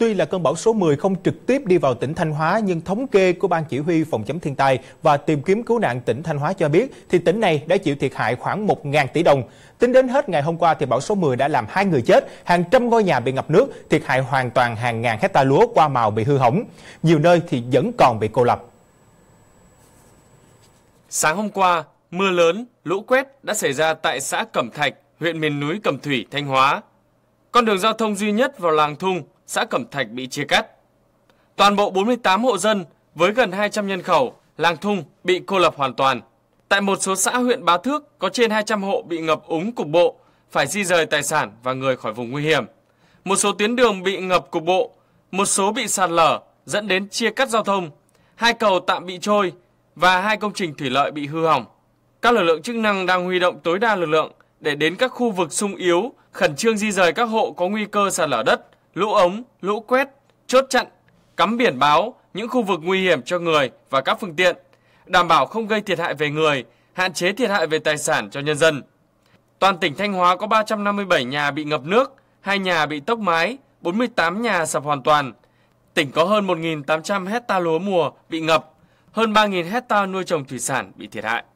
Tuy là cơn bão số 10 không trực tiếp đi vào tỉnh Thanh Hóa, nhưng thống kê của Ban Chỉ huy Phòng chống thiên tai và tìm kiếm cứu nạn tỉnh Thanh Hóa cho biết, thì tỉnh này đã chịu thiệt hại khoảng 1.000 tỷ đồng. Tính đến hết ngày hôm qua, thì bão số 10 đã làm hai người chết, hàng trăm ngôi nhà bị ngập nước, thiệt hại hoàn toàn hàng ngàn hecta lúa qua màu bị hư hỏng. Nhiều nơi thì vẫn còn bị cô lập. Sáng hôm qua, mưa lớn, lũ quét đã xảy ra tại xã Cẩm Thạch, huyện miền núi Cẩm Thủy, Thanh Hóa. Con đường giao thông duy nhất vào làng Thung xã Cẩm Thạch bị chia cắt. Toàn bộ 48 hộ dân với gần 200 nhân khẩu, làng thung bị cô lập hoàn toàn. Tại một số xã huyện Bá Thước có trên 200 hộ bị ngập úng cục bộ, phải di rời tài sản và người khỏi vùng nguy hiểm. Một số tuyến đường bị ngập cục bộ, một số bị sạt lở dẫn đến chia cắt giao thông, hai cầu tạm bị trôi và hai công trình thủy lợi bị hư hỏng. Các lực lượng chức năng đang huy động tối đa lực lượng để đến các khu vực sung yếu, khẩn trương di rời các hộ có nguy cơ sạt lở đất, lũ ống, lũ quét, chốt chặn, cắm biển báo những khu vực nguy hiểm cho người và các phương tiện, đảm bảo không gây thiệt hại về người, hạn chế thiệt hại về tài sản cho nhân dân. Toàn tỉnh Thanh Hóa có 357 nhà bị ngập nước, 2 nhà bị tốc mái, 48 nhà sập hoàn toàn. Tỉnh có hơn 1.800 hecta lúa mùa bị ngập, hơn 3.000 hecta nuôi trồng thủy sản bị thiệt hại.